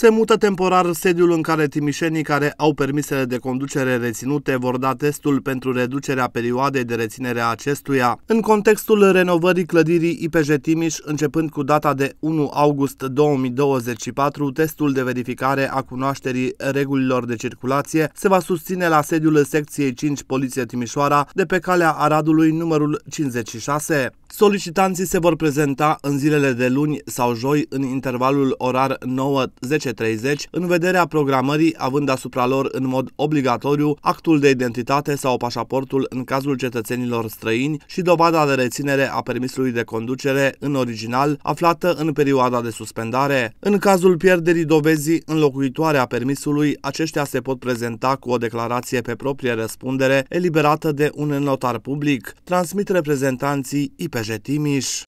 se mută temporar sediul în care timișenii care au permisele de conducere reținute vor da testul pentru reducerea perioadei de reținere a acestuia. În contextul renovării clădirii IPJ Timiș, începând cu data de 1 august 2024, testul de verificare a cunoașterii regulilor de circulație se va susține la sediul secției 5 Poliție Timișoara de pe calea Aradului numărul 56. Solicitanții se vor prezenta în zilele de luni sau joi în intervalul orar 9-10.30 în vederea programării având asupra lor în mod obligatoriu actul de identitate sau pașaportul în cazul cetățenilor străini și dovada de reținere a permisului de conducere în original aflată în perioada de suspendare. În cazul pierderii dovezii înlocuitoare a permisului, aceștia se pot prezenta cu o declarație pe proprie răspundere eliberată de un notar public. Transmit reprezentanții IP καζατίμις